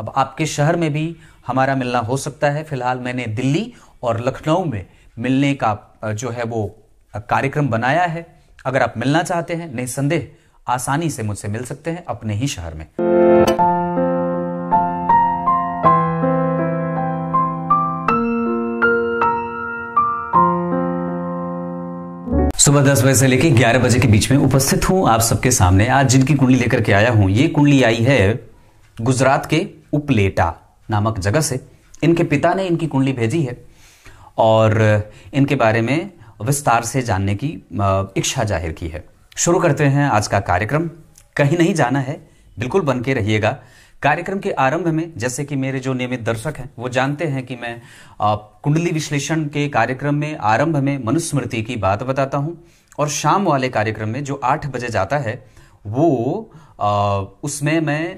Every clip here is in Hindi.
अब आपके शहर में भी हमारा मिलना हो सकता है फिलहाल मैंने दिल्ली और लखनऊ में मिलने का जो है वो कार्यक्रम बनाया है अगर आप मिलना चाहते हैं निसंदेह आसानी से मुझसे मिल सकते हैं अपने ही शहर में सुबह दस बजे से लेकर ग्यारह बजे के बीच में उपस्थित हूं आप सबके सामने आज जिनकी कुंडली लेकर के आया हूं ये कुंडली आई है गुजरात के उपलेटा नामक जगह से इनके पिता ने इनकी कुंडली भेजी है और इनके बारे में विस्तार से जानने की इच्छा जाहिर की है शुरू करते हैं आज का कार्यक्रम कहीं नहीं जाना है बिल्कुल बन के रहिएगा कार्यक्रम के आरंभ में जैसे कि मेरे जो नियमित दर्शक हैं वो जानते हैं कि मैं कुंडली विश्लेषण के कार्यक्रम में आरंभ में मनुस्मृति की बात बताता हूं और शाम वाले कार्यक्रम में जो आठ बजे जाता है वो आ, उसमें मैं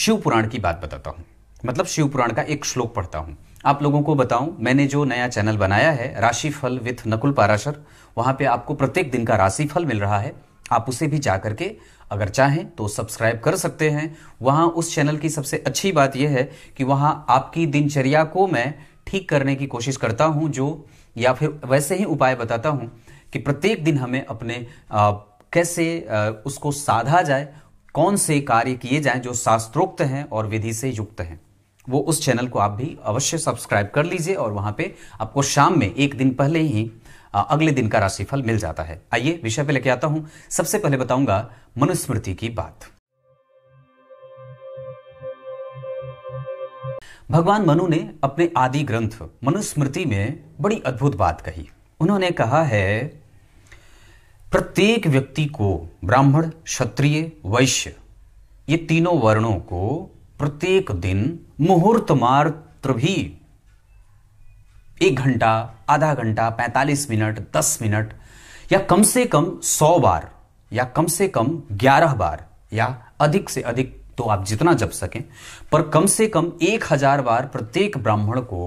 शिव पुराण की बात बताता हूँ मतलब शिव पुराण का एक श्लोक पढ़ता हूँ आप लोगों को बताऊं मैंने जो नया चैनल बनाया है राशिफल विथ नकुल पाराशर वहां पे आपको प्रत्येक दिन का राशिफल मिल रहा है आप उसे भी जा करके अगर चाहें तो सब्सक्राइब कर सकते हैं वहां उस चैनल की सबसे अच्छी बात यह है कि वहाँ आपकी दिनचर्या को मैं ठीक करने की कोशिश करता हूँ जो या फिर वैसे ही उपाय बताता हूँ कि प्रत्येक दिन हमें अपने आ, कैसे आ, उसको साधा जाए कौन से कार्य किए जाएं जो शास्त्रोक्त हैं और विधि से युक्त हैं वो उस चैनल को आप भी अवश्य सब्सक्राइब कर लीजिए और वहां पे आपको शाम में एक दिन पहले ही अगले दिन का राशिफल मिल जाता है आइए विषय पे लेके आता हूं सबसे पहले बताऊंगा मनुस्मृति की बात भगवान मनु ने अपने आदि ग्रंथ मनुस्मृति में बड़ी अद्भुत बात कही उन्होंने कहा है प्रत्येक व्यक्ति को ब्राह्मण क्षत्रिय वैश्य ये तीनों वर्णों को प्रत्येक दिन मुहूर्त मात्र भी एक घंटा आधा घंटा 45 मिनट 10 मिनट या कम से कम 100 बार या कम से कम 11 बार या अधिक से अधिक तो आप जितना जप सकें पर कम से कम एक हजार बार प्रत्येक ब्राह्मण को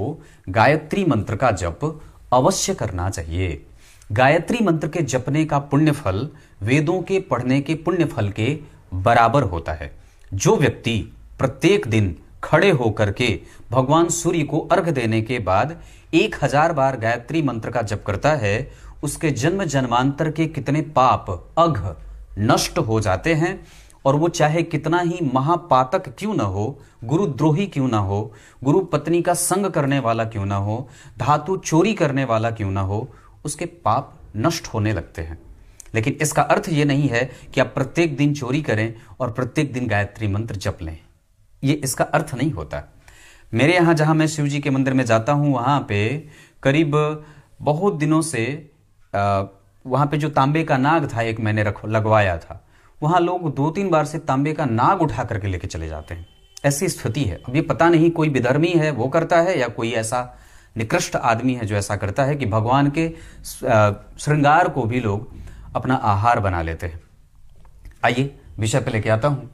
गायत्री मंत्र का जप अवश्य करना चाहिए गायत्री मंत्र के जपने का पुण्य फल वेदों के पढ़ने के पुण्य फल के बराबर होता है जो व्यक्ति प्रत्येक दिन खड़े होकर के भगवान सूर्य को अर्घ देने के बाद एक हजार बार गायत्री मंत्र का जप करता है उसके जन्म जन्मांतर के कितने पाप अघ नष्ट हो जाते हैं और वो चाहे कितना ही महापातक क्यों ना हो गुरुद्रोही क्यों ना हो गुरु पत्नी का संग करने वाला क्यों ना हो धातु चोरी करने वाला क्यों ना हो उसके पाप नष्ट होने लगते हैं लेकिन इसका अर्थ यह नहीं है कि आप प्रत्येक दिन चोरी करें और प्रत्येक दिन गायत्री मंत्र जप लें ये इसका अर्थ नहीं होता मेरे यहां जहां मैं शिव जी के मंदिर में जाता हूं वहां पे करीब बहुत दिनों से वहां पे जो तांबे का नाग था एक मैंने रख लगवाया था वहां लोग दो तीन बार से तांबे का नाग उठा करके लेके चले जाते हैं ऐसी स्थिति है अब ये पता नहीं कोई विधर्मी है वो करता है या कोई ऐसा निकृष्ट आदमी है जो ऐसा करता है कि भगवान के श्रृंगार को भी लोग अपना आहार बना लेते हैं आइए विषय पर लेके आता हूं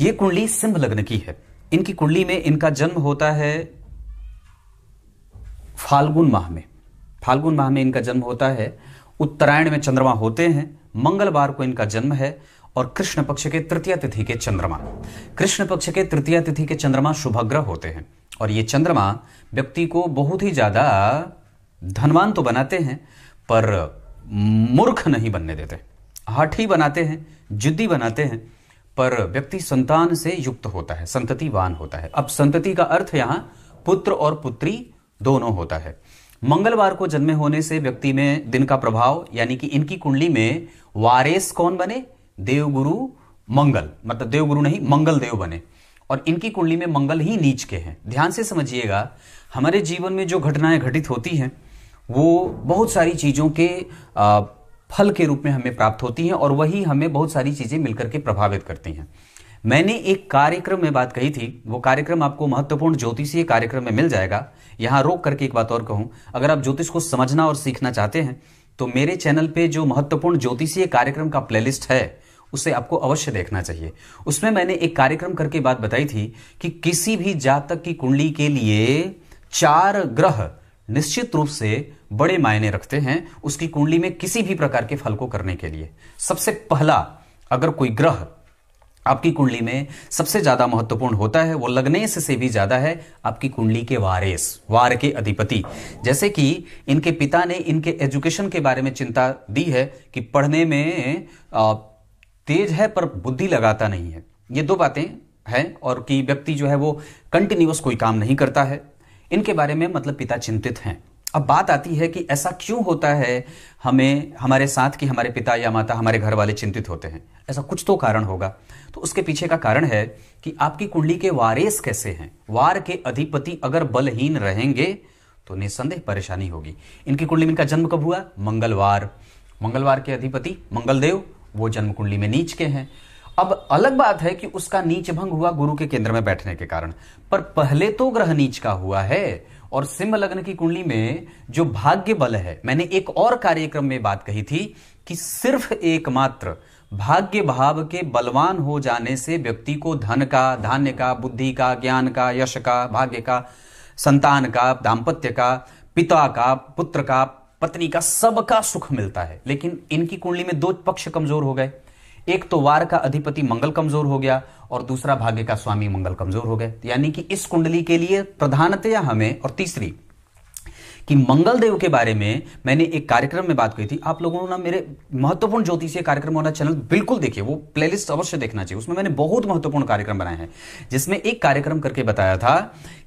ये कुंडली सिंह लग्न की है इनकी कुंडली में इनका जन्म होता है फाल्गुन माह में फाल्गुन माह में इनका जन्म होता है उत्तरायण में चंद्रमा होते हैं मंगलवार को इनका जन्म है और कृष्ण पक्ष के तृतीय तिथि के चंद्रमा कृष्ण पक्ष के तृतीय तिथि के चंद्रमा शुभग्रह होते हैं और ये चंद्रमा व्यक्ति को बहुत ही ज़्यादा धनवान तो बनाते हैं पर मूर्ख नहीं बनने देते हठी बनाते हैं जिद्दी बनाते हैं पर व्यक्ति संतान से युक्त होता है संततिवान होता है अब संतति का अर्थ यहां पुत्र और पुत्री दोनों होता है मंगलवार को जन्मे होने से व्यक्ति में दिन का प्रभाव यानी कि इनकी कुंडली में वारेस कौन बने देवगुरु मंगल मतलब देवगुरु नहीं मंगल देव बने और इनकी कुंडली में मंगल ही नीच के हैं ध्यान से समझिएगा हमारे जीवन में जो घटनाएं घटित होती हैं वो बहुत सारी चीज़ों के फल के रूप में हमें प्राप्त होती हैं और वही हमें बहुत सारी चीज़ें मिलकर के प्रभावित करती हैं मैंने एक कार्यक्रम में बात कही थी वो कार्यक्रम आपको महत्वपूर्ण ज्योतिषीय कार्यक्रम में मिल जाएगा यहां रोक करके एक बात और कहूं अगर आप ज्योतिष को समझना और सीखना चाहते हैं तो मेरे चैनल पे जो महत्वपूर्ण ज्योतिषीय कार्यक्रम का प्लेलिस्ट है उसे आपको अवश्य देखना चाहिए उसमें मैंने एक कार्यक्रम करके बात बताई थी कि किसी भी जातक की कुंडली के लिए चार ग्रह निश्चित रूप से बड़े मायने रखते हैं उसकी कुंडली में किसी भी प्रकार के फल को करने के लिए सबसे पहला अगर कोई ग्रह आपकी कुंडली में सबसे ज्यादा महत्वपूर्ण होता है वो लगने से, से भी ज्यादा है आपकी कुंडली के वारेस वार के अधिपति जैसे कि इनके पिता ने इनके एजुकेशन के बारे में चिंता दी है कि पढ़ने में आ, तेज है पर बुद्धि लगाता नहीं है ये दो बातें हैं और कि व्यक्ति जो है वो कंटिन्यूस कोई काम नहीं करता है इनके बारे में मतलब पिता चिंतित हैं अब बात आती है कि ऐसा क्यों होता है हमें हमारे साथ कि हमारे पिता या माता हमारे घर वाले चिंतित होते हैं ऐसा कुछ तो कारण होगा तो उसके पीछे का कारण है कि आपकी कुंडली के वारेस कैसे हैं वार के अधिपति अगर बलहीन रहेंगे तो निसंदेह परेशानी होगी इनकी कुंडली में इनका जन्म कब हुआ मंगलवार मंगलवार के अधिपति मंगलदेव वो जन्म कुंडली में नीच के हैं अब अलग बात है कि उसका नीच भंग हुआ गुरु के केंद्र में बैठने के कारण पर पहले तो ग्रह नीच का हुआ है और सिंह लग्न की कुंडली में जो भाग्य बल है मैंने एक और कार्यक्रम में बात कही थी कि सिर्फ एकमात्र भाग्य भाव के बलवान हो जाने से व्यक्ति को धन का धान्य का बुद्धि का ज्ञान का यश का भाग्य का संतान का दाम्पत्य का पिता का पुत्र का पत्नी का सबका सुख मिलता है लेकिन इनकी कुंडली में दो पक्ष कमजोर हो गए एक तो वार का अधिपति मंगल कमजोर हो गया और दूसरा भाग्य का स्वामी मंगल कमजोर हो गए यानी कि इस कुंडली के लिए प्रधानतया हमें और तीसरी कि मंगल देव के बारे में मैंने एक कार्यक्रम में बात की थी आप लोगों ने मेरे महत्वपूर्ण ज्योतिषीय कार्यक्रम वाला चैनल बिल्कुल देखिए वो प्लेलिस्ट अवश्य देखना चाहिए उसमें मैंने बहुत महत्वपूर्ण कार्यक्रम बनाए हैं जिसमें एक कार्यक्रम करके बताया था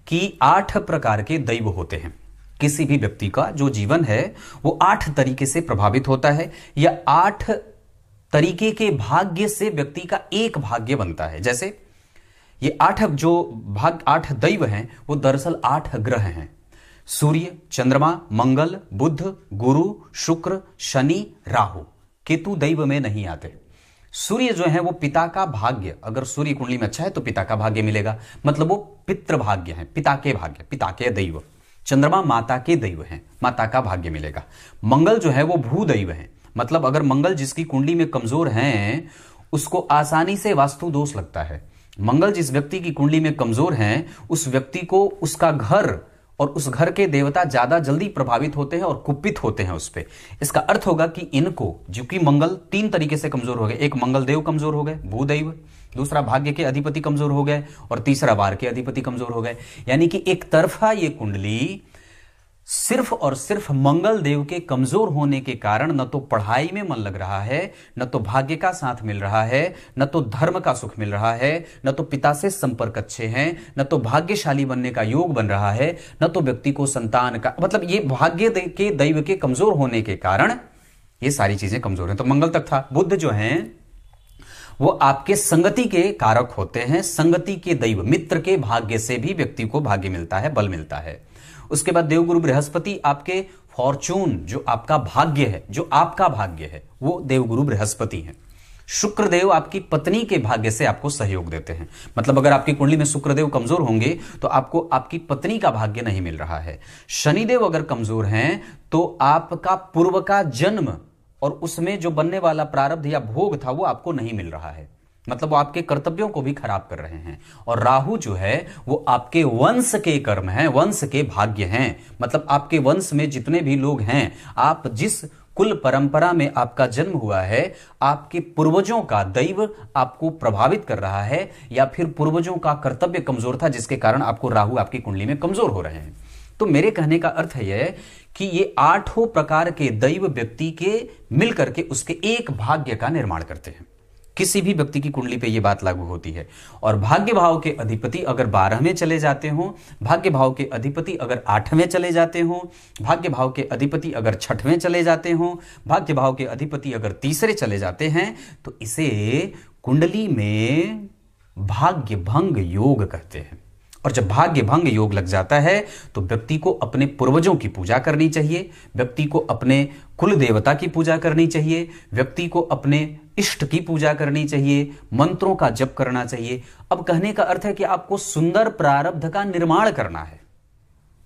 कि आठ प्रकार के दैव होते हैं किसी भी व्यक्ति का जो जीवन है वो आठ तरीके से प्रभावित होता है या आठ तरीके के भाग्य से व्यक्ति का एक भाग्य बनता है जैसे ये आठ जो भाग आठ दैव हैं वो दरअसल आठ ग्रह हैं सूर्य चंद्रमा मंगल बुध गुरु शुक्र शनि राहु केतु दैव में नहीं आते सूर्य जो है वो पिता का भाग्य अगर सूर्य कुंडली में अच्छा है तो पिता का भाग्य मिलेगा मतलब वो पितृभाग्य है पिता के भाग्य पिता के दैव चंद्रमा माता के दैव हैं माता का भाग्य मिलेगा मंगल जो है वो भूदैव है मतलब अगर मंगल जिसकी कुंडली में कमजोर है उसको आसानी से वास्तु दोष लगता है मंगल जिस व्यक्ति की कुंडली में कमजोर है उस व्यक्ति को उसका घर और उस घर के देवता ज्यादा जल्दी प्रभावित होते हैं और कुपित होते हैं उस पर इसका अर्थ होगा कि इनको जो कि मंगल तीन तरीके से कमजोर हो गए एक मंगल देव कमजोर हो गए भूदैव दूसरा भाग्य के अधिपति कमजोर हो गए और तीसरा वार के अधिपति कमजोर हो गए यानी कि एक तरफा ये कुंडली सिर्फ और सिर्फ मंगल देव के कमजोर होने के कारण न तो पढ़ाई में मन लग रहा है न तो भाग्य का साथ मिल रहा है न तो धर्म का सुख मिल रहा है न तो पिता से संपर्क अच्छे हैं न तो भाग्यशाली बनने का योग बन रहा है न तो व्यक्ति को संतान का मतलब ये भाग्य के दैव के कमजोर होने के कारण ये सारी चीजें कमजोर हैं तो मंगल तक था बुद्ध जो हैं वो आपके संगति के कारक होते हैं संगति के दैव मित्र के भाग्य से भी व्यक्ति को भाग्य मिलता है बल मिलता है उसके बाद देवगुरु बृहस्पति आपके फॉर्चून जो आपका भाग्य है जो आपका भाग्य है वो देवगुरु बृहस्पति है शुक्रदेव आपकी पत्नी के भाग्य से आपको सहयोग देते हैं मतलब अगर आपकी कुंडली में शुक्रदेव कमजोर होंगे तो आपको आपकी पत्नी का भाग्य नहीं मिल रहा है शनिदेव अगर कमजोर हैं तो आपका पूर्व का जन्म और उसमें जो बनने वाला प्रारब्ध या भोग था वो आपको नहीं मिल रहा है मतलब वो आपके कर्तव्यों को भी खराब कर रहे हैं और राहु जो है वो आपके वंश के कर्म हैं वंश के भाग्य हैं मतलब आपके वंश में जितने भी लोग हैं आप जिस कुल परंपरा में आपका जन्म हुआ है आपके पूर्वजों का दैव आपको प्रभावित कर रहा है या फिर पूर्वजों का कर्तव्य कमजोर था जिसके कारण आपको राहु आपकी कुंडली में कमजोर हो रहे हैं तो मेरे कहने का अर्थ है यह कि ये आठों प्रकार के दैव व्यक्ति के मिलकर के उसके एक भाग्य का निर्माण करते हैं किसी भी व्यक्ति की कुंडली पे ये बात लागू होती है और भाग्य भाव के अधिपति अगर बारह में चले जाते हो भाग्य भाव के अधिपति अगर आठवें चले जाते हो भाग्य भाव के अधिपति अगर छठवें चले जाते हो भाग्य भाव के अधिपति अगर तीसरे चले जाते हैं तो इसे कुंडली में भाग्य भंग योग कहते हैं और जब भाग्य भंग योग लग जाता है तो व्यक्ति को अपने पूर्वजों की पूजा करनी चाहिए व्यक्ति को अपने कुल देवता की पूजा करनी चाहिए व्यक्ति को अपने इष्ट की पूजा करनी चाहिए मंत्रों का जप करना चाहिए अब कहने का अर्थ है कि आपको सुंदर प्रारब्ध का निर्माण करना है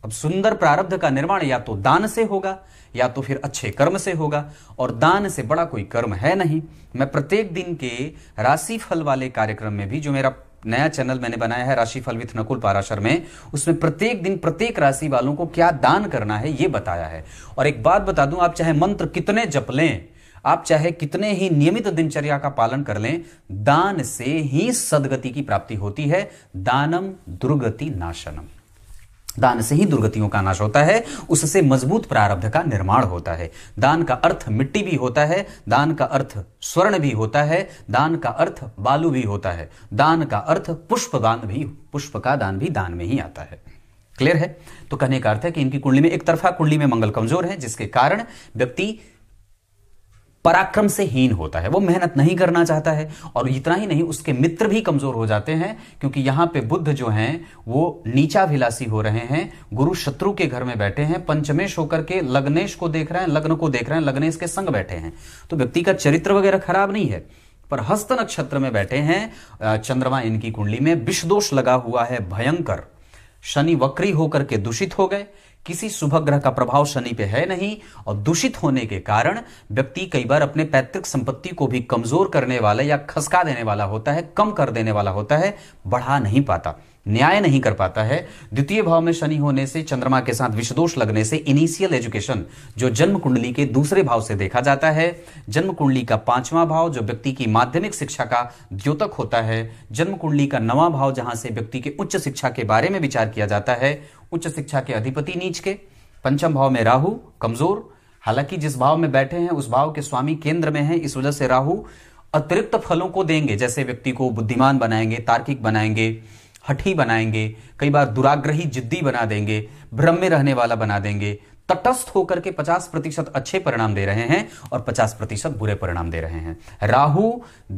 अब सुंदर प्रारब्ध का निर्माण या तो दान से होगा या तो फिर अच्छे कर्म से होगा और दान से बड़ा कोई कर्म है नहीं मैं प्रत्येक दिन के राशि फल वाले कार्यक्रम में भी जो मेरा नया चैनल मैंने बनाया है राशि फल विथ नकुल पाराशर में उसमें प्रत्येक दिन प्रत्येक राशि वालों को क्या दान करना है ये बताया है और एक बात बता दूं आप चाहे मंत्र कितने जप लें आप चाहे कितने ही नियमित दिनचर्या का पालन कर लें दान से ही सदगति की प्राप्ति होती है दानम दुर्गति नाशनम दान से ही दुर्गतियों का नाश होता है उससे मजबूत प्रारब्ध का निर्माण होता है दान का अर्थ मिट्टी भी होता है दान का अर्थ स्वर्ण भी होता है दान का अर्थ बालू भी होता है दान का अर्थ पुष्प दान भी पुष्प का दान भी दान में ही आता है क्लियर है तो कहने का अर्थ है कि इनकी कुंडली में एक तरफा कुंडली में मंगल कमजोर है जिसके कारण व्यक्ति पराक्रम से हीन होता है वो मेहनत नहीं करना चाहता है और इतना ही नहीं उसके मित्र भी कमजोर हो जाते हैं क्योंकि यहां पे बुद्ध जो हैं वो नीचाभिलासी हो रहे हैं गुरु शत्रु के घर में बैठे हैं पंचमेश होकर के लग्नेश को देख रहे हैं लग्न को देख रहे हैं लग्नेश के संग बैठे हैं तो व्यक्ति का चरित्र वगैरह खराब नहीं है पर हस्त नक्षत्र में बैठे हैं चंद्रमा इनकी कुंडली में विषदोष लगा हुआ है भयंकर शनि वक्री होकर के दूषित हो गए किसी शुभ ग्रह का प्रभाव शनि पे है नहीं और दूषित होने के कारण व्यक्ति कई बार अपने पैतृक संपत्ति को भी कमजोर करने वाला या खसका देने वाला होता है कम कर देने वाला होता है बढ़ा नहीं पाता न्याय नहीं कर पाता है द्वितीय भाव में शनि होने से चंद्रमा के साथ विषदोष लगने से इनिशियल एजुकेशन जो जन्म कुंडली के दूसरे भाव से देखा जाता है जन्म कुंडली का पांचवा भाव जो व्यक्ति की माध्यमिक शिक्षा का द्योतक होता है जन्म कुंडली का नवा भाव जहां से व्यक्ति के उच्च शिक्षा के बारे में विचार किया जाता है उच्च शिक्षा के अधिपति नीच के पंचम भाव में राहु कमजोर हालांकि जिस भाव में बैठे हैं उस भाव के स्वामी केंद्र में है इस वजह से राहु अतिरिक्त फलों को देंगे जैसे व्यक्ति को बुद्धिमान बनाएंगे तार्किक बनाएंगे हठी बनाएंगे कई बार दुराग्रही जिद्दी बना देंगे भ्रम में रहने वाला बना देंगे तटस्थ होकर के 50 प्रतिशत अच्छे परिणाम दे रहे हैं और 50 प्रतिशत बुरे परिणाम दे रहे हैं राहु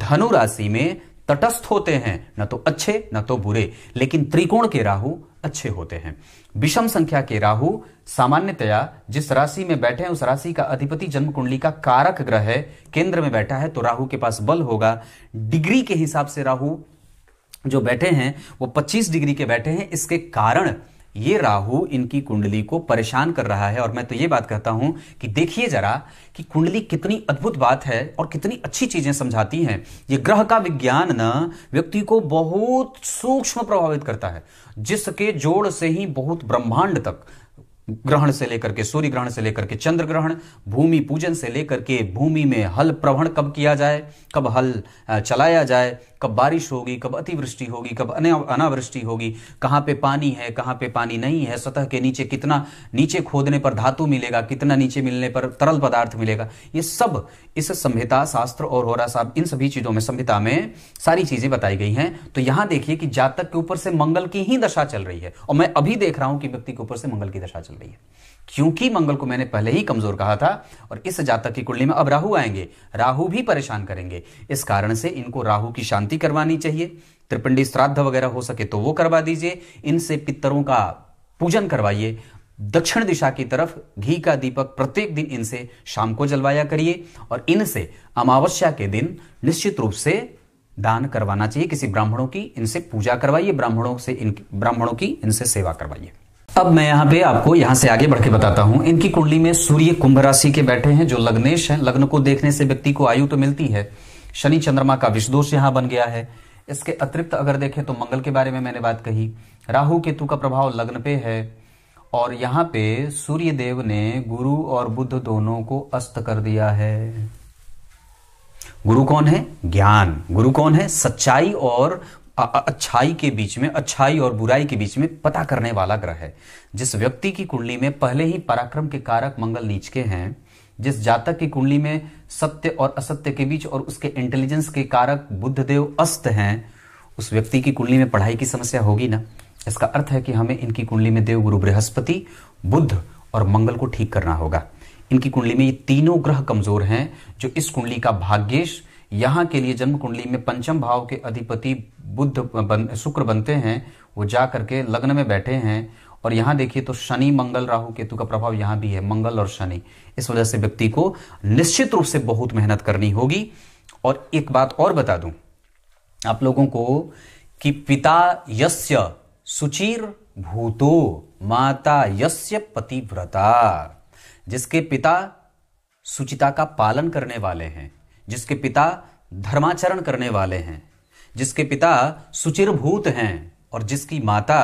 धनु राशि में तटस्थ होते हैं न तो अच्छे न तो बुरे लेकिन त्रिकोण के राहु अच्छे होते हैं विषम संख्या के राहु सामान्यतया जिस राशि में बैठे हैं उस राशि का अधिपति जन्म कुंडली का कारक ग्रह है केंद्र में बैठा है तो राहु के पास बल होगा डिग्री के हिसाब से राहु जो बैठे हैं वो 25 डिग्री के बैठे हैं इसके कारण ये राहु इनकी कुंडली को परेशान कर रहा है और मैं तो ये बात कहता हूं कि देखिए जरा कि कुंडली कितनी अद्भुत बात है और कितनी अच्छी चीजें समझाती हैं ये ग्रह का विज्ञान न व्यक्ति को बहुत सूक्ष्म प्रभावित करता है जिसके जोड़ से ही बहुत ब्रह्मांड तक ग्रहण से लेकर के सूर्य ग्रहण से लेकर के चंद्र ग्रहण भूमि पूजन से लेकर के भूमि में हल प्रवण कब किया जाए कब हल चलाया जाए कब बारिश होगी कब अतिवृष्टि होगी कब अनावृष्टि होगी कहाँ पे पानी है कहाँ पे पानी नहीं है सतह के नीचे कितना नीचे खोदने पर धातु मिलेगा कितना नीचे मिलने पर तरल पदार्थ मिलेगा ये सब इस संहिता शास्त्र और होरा साहब इन सभी चीजों में संहिता में सारी चीजें बताई गई हैं तो यहां देखिए कि जातक के ऊपर से मंगल की ही दशा चल रही है और मैं अभी देख रहा हूं कि व्यक्ति के ऊपर से मंगल की दशा चल रही है क्योंकि मंगल को मैंने पहले ही कमजोर कहा था और इस जातक की कुंडली में अब राहु आएंगे राहु भी परेशान करेंगे इस कारण से इनको राहु की शांति समाप्ति करवानी चाहिए त्रिपिंडी श्राद्ध वगैरह हो सके तो वो करवा दीजिए इनसे पितरों का पूजन करवाइए दक्षिण दिशा की तरफ घी का दीपक प्रत्येक दिन इनसे शाम को जलवाया करिए और इनसे अमावस्या के दिन निश्चित रूप से दान करवाना चाहिए किसी ब्राह्मणों की इनसे पूजा करवाइए ब्राह्मणों से इन ब्राह्मणों की इनसे सेवा करवाइए अब मैं यहां पे आपको यहां से आगे बढ़ के बताता हूं इनकी कुंडली में सूर्य कुंभ राशि के बैठे हैं जो लग्नेश हैं लग्न को देखने से व्यक्ति को आयु तो मिलती है शनि चंद्रमा का विषदोष यहां बन गया है इसके अतिरिक्त अगर देखें तो मंगल के बारे में मैंने बात कही राहु केतु का प्रभाव लग्न पे है और यहां पे सूर्य देव ने गुरु और बुद्ध दोनों को अस्त कर दिया है गुरु कौन है ज्ञान गुरु कौन है सच्चाई और अच्छाई के बीच में अच्छाई और बुराई के बीच में पता करने वाला ग्रह है जिस व्यक्ति की कुंडली में पहले ही पराक्रम के कारक मंगल नीच के हैं जिस जातक की कुंडली में सत्य और असत्य के बीच और उसके इंटेलिजेंस के कारक बुद्ध देव अस्त हैं उस व्यक्ति की कुंडली में पढ़ाई की समस्या होगी ना इसका अर्थ है कि हमें इनकी कुंडली में देव गुरु बृहस्पति बुद्ध और मंगल को ठीक करना होगा इनकी कुंडली में ये तीनों ग्रह कमजोर हैं जो इस कुंडली का भाग्येश यहां के लिए जन्म कुंडली में पंचम भाव के अधिपति बुद्ध बन, शुक्र बनते हैं वो जा करके लग्न में बैठे हैं और यहां देखिए तो शनि मंगल राहु केतु का प्रभाव यहां भी है मंगल और शनि इस वजह से व्यक्ति को निश्चित रूप से बहुत मेहनत करनी होगी और एक बात और बता दूं आप लोगों को कि पिता यस्य सुचिर भूतो माता यस्य पतिव्रता जिसके पिता सुचिता का पालन करने वाले हैं जिसके पिता धर्माचरण करने वाले हैं जिसके पिता सुचिर भूत हैं और जिसकी माता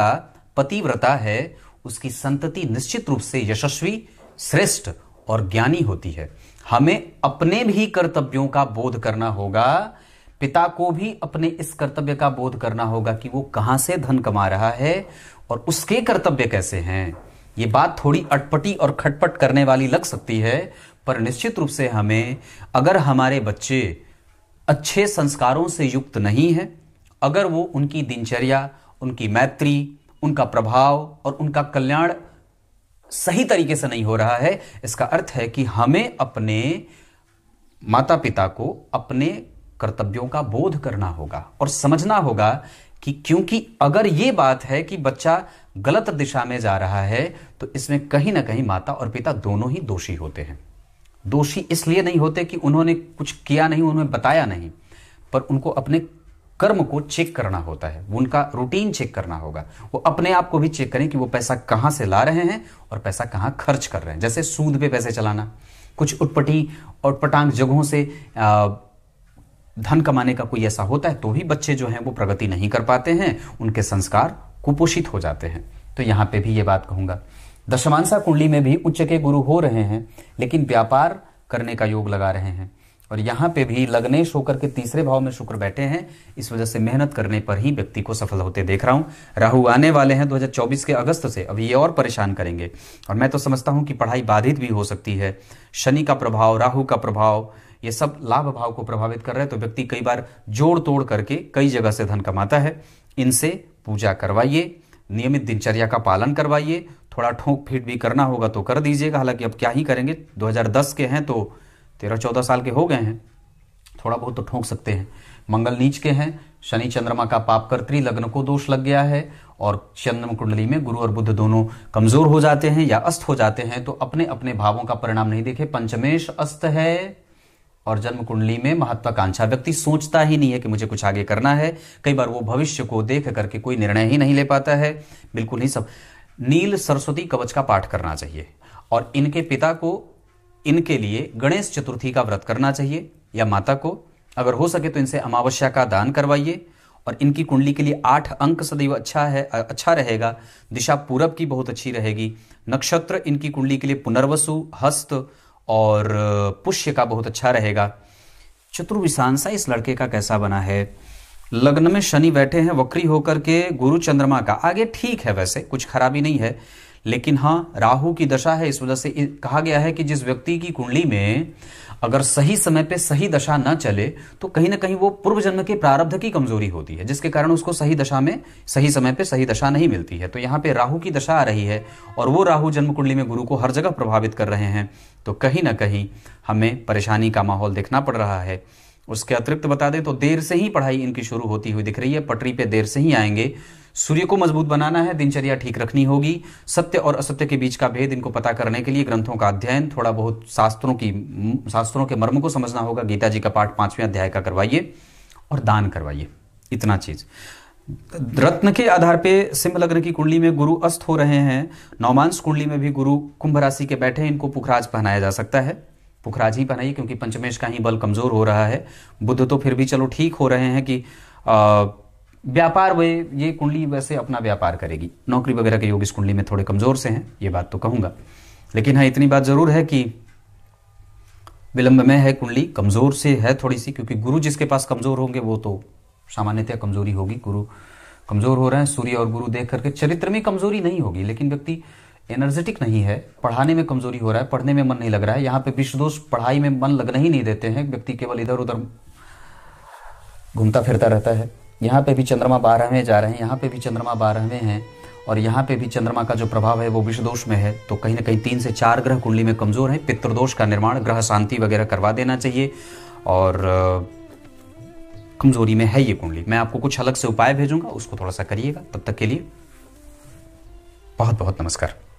पतिव्रता है उसकी संतति निश्चित रूप से यशस्वी श्रेष्ठ और ज्ञानी होती है हमें अपने भी कर्तव्यों का बोध करना होगा पिता को भी अपने इस कर्तव्य का बोध करना होगा कि वो कहां से धन कमा रहा है और उसके कर्तव्य कैसे हैं ये बात थोड़ी अटपटी और खटपट करने वाली लग सकती है पर निश्चित रूप से हमें अगर हमारे बच्चे अच्छे संस्कारों से युक्त नहीं है अगर वो उनकी दिनचर्या उनकी मैत्री उनका प्रभाव और उनका कल्याण सही तरीके से नहीं हो रहा है इसका अर्थ है कि हमें अपने माता पिता को अपने कर्तव्यों का बोध करना होगा और समझना होगा कि क्योंकि अगर ये बात है कि बच्चा गलत दिशा में जा रहा है तो इसमें कहीं ना कहीं माता और पिता दोनों ही दोषी होते हैं दोषी इसलिए नहीं होते कि उन्होंने कुछ किया नहीं उन्होंने बताया नहीं पर उनको अपने कर्म को चेक करना होता है उनका रूटीन चेक करना होगा वो अपने आप को भी चेक करें कि वो पैसा कहां से ला रहे हैं और पैसा कहां खर्च कर रहे हैं जैसे सूद पे पैसे चलाना कुछ उटपटी और पटांग जगहों से आ, धन कमाने का कोई ऐसा होता है तो भी बच्चे जो हैं वो प्रगति नहीं कर पाते हैं उनके संस्कार कुपोषित हो जाते हैं तो यहां पे भी ये बात कहूंगा दशमांसा कुंडली में भी उच्च के गुरु हो रहे हैं लेकिन व्यापार करने का योग लगा रहे हैं और यहाँ पे भी लग्नेश होकर के तीसरे भाव में शुक्र बैठे हैं इस वजह से मेहनत करने पर ही व्यक्ति को सफल होते देख रहा हूँ राहु आने वाले हैं 2024 के अगस्त से अब ये और परेशान करेंगे और मैं तो समझता हूँ कि पढ़ाई बाधित भी हो सकती है शनि का प्रभाव राहु का प्रभाव ये सब लाभ भाव को प्रभावित कर रहे हैं तो व्यक्ति कई बार जोड़ तोड़ करके कई जगह से धन कमाता है इनसे पूजा करवाइए नियमित दिनचर्या का पालन करवाइए थोड़ा ठोंक फीट भी करना होगा तो कर दीजिएगा हालांकि अब क्या ही करेंगे 2010 के हैं तो तेरह चौदह साल के हो गए हैं थोड़ा बहुत तो ठोंक सकते हैं मंगल नीच के हैं शनि चंद्रमा का पापकर्त्री लग्न को दोष लग गया है और चंद्र कुंडली में गुरु और बुद्ध दोनों कमजोर हो जाते हैं या अस्त हो जाते हैं तो अपने अपने भावों का परिणाम नहीं देखे पंचमेश अस्त है और जन्म कुंडली में महत्वाकांक्षा व्यक्ति सोचता ही नहीं है कि मुझे कुछ आगे करना है कई बार वो भविष्य को देख करके कोई निर्णय ही नहीं ले पाता है बिल्कुल ही सब नील सरस्वती कवच का पाठ करना चाहिए और इनके पिता को इनके लिए गणेश चतुर्थी का व्रत करना चाहिए या माता को अगर हो सके तो इनसे अमावस्या का दान करवाइए और इनकी कुंडली के लिए आठ अंक सदैव अच्छा है अच्छा रहेगा दिशा पूरब की बहुत अच्छी रहेगी नक्षत्र इनकी कुंडली के लिए पुनर्वसु हस्त और पुष्य का बहुत अच्छा रहेगा चतुर्विशांसा इस लड़के का कैसा बना है लग्न में शनि बैठे हैं वक्री होकर के गुरु चंद्रमा का आगे ठीक है वैसे कुछ खराबी नहीं है लेकिन हाँ राहु की दशा है इस वजह से कहा गया है कि जिस व्यक्ति की कुंडली में अगर सही समय पे सही दशा न चले तो कहीं ना कहीं वो पूर्व जन्म के प्रारब्ध की कमजोरी होती है जिसके कारण उसको सही दशा में सही समय पे सही दशा नहीं मिलती है तो यहाँ पे राहु की दशा आ रही है और वो राहु जन्म कुंडली में गुरु को हर जगह प्रभावित कर रहे हैं तो कहीं ना कहीं हमें परेशानी का माहौल देखना पड़ रहा है उसके अतिरिक्त बता दें तो देर से ही पढ़ाई इनकी शुरू होती हुई दिख रही है पटरी पे देर से ही आएंगे सूर्य को मजबूत बनाना है दिनचर्या ठीक रखनी होगी सत्य और असत्य के बीच का भेद इनको पता करने के लिए ग्रंथों का अध्ययन थोड़ा बहुत शास्त्रों की शास्त्रों के मर्म को समझना होगा गीता जी का पाठ पांचवें अध्याय का करवाइए और दान करवाइए इतना चीज़ रत्न के आधार पे सिंह लग्न की कुंडली में गुरु अस्त हो रहे हैं नौमांस कुंडली में भी गुरु कुंभ राशि के बैठे इनको पुखराज पहनाया जा सकता है पुखराज ही पहनाइए क्योंकि पंचमेश का ही बल कमजोर हो रहा है बुद्ध तो फिर भी चलो ठीक हो रहे हैं कि आ, व्यापार वे ये कुंडली वैसे अपना व्यापार करेगी नौकरी वगैरह के योग इस कुंडली में थोड़े कमज़ोर से हैं ये बात तो कहूंगा लेकिन हाँ इतनी बात ज़रूर है कि विलंब में है कुंडली कमज़ोर से है थोड़ी सी क्योंकि गुरु जिसके पास कमज़ोर होंगे वो तो सामान्यतः कमज़ोरी होगी गुरु कमज़ोर हो रहे हैं सूर्य और गुरु देख करके चरित्र में कमज़ोरी नहीं होगी लेकिन व्यक्ति एनर्जेटिक नहीं है पढ़ाने में कमज़ोरी हो रहा है पढ़ने में मन नहीं लग रहा है यहाँ पे विश्व दोष पढ़ाई में मन लगना ही नहीं देते हैं व्यक्ति केवल इधर उधर घूमता फिरता रहता है यहाँ पे भी चंद्रमा बारहवें जा रहे हैं यहाँ पे भी चंद्रमा बारहवें हैं और यहाँ पे भी चंद्रमा का जो प्रभाव है वो विषदोष में है तो कहीं ना कहीं तीन से चार ग्रह कुंडली में कमजोर हैं पितृदोष का निर्माण ग्रह शांति वगैरह करवा देना चाहिए और कमजोरी में है ये कुंडली मैं आपको कुछ अलग से उपाय भेजूंगा उसको थोड़ा सा करिएगा तब तक के लिए बहुत बहुत नमस्कार